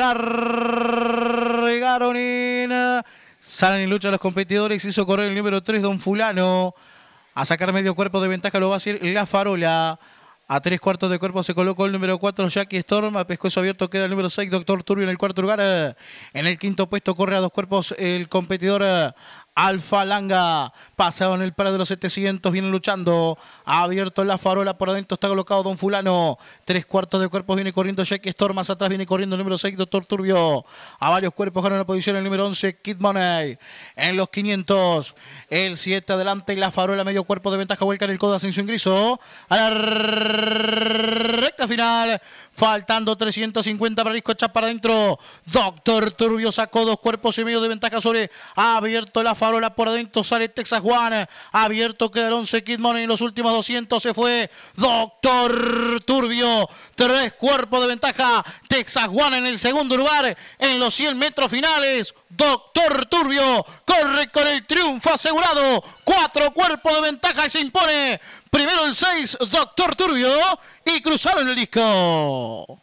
largaron en... Eh, salen en lucha los competidores, hizo correr el número 3, Don Fulano. A sacar medio cuerpo de ventaja lo va a hacer La Farola. A tres cuartos de cuerpo se colocó el número 4, Jackie Storm. A pescuezo abierto queda el número 6, Doctor Turbio en el cuarto lugar. Eh, en el quinto puesto corre a dos cuerpos el competidor eh, Alfa Langa. en el paro de los 700. viene luchando. Ha abierto la farola. Por adentro está colocado Don Fulano. Tres cuartos de cuerpos viene corriendo Jack Storm. Más atrás viene corriendo el número 6, Doctor Turbio. A varios cuerpos gana la posición el número 11, Kid Money. En los 500. El 7 adelante. La farola medio cuerpo de ventaja. Vuelca en el codo. Ascensión Griso. A la recta final. Faltando 350 para disco para adentro. Doctor Turbio sacó dos cuerpos y medio de ventaja sobre. Ha abierto la farola por adentro sale Texas Juan. Abierto quedaron el 11 en los últimos 200 se fue Doctor Turbio. Tres cuerpos de ventaja. Texas Juan en el segundo lugar en los 100 metros finales. Doctor Turbio corre con el triunfo asegurado. Cuatro cuerpos de ventaja y se impone. Primero el 6, Doctor Turbio. Y cruzaron el disco.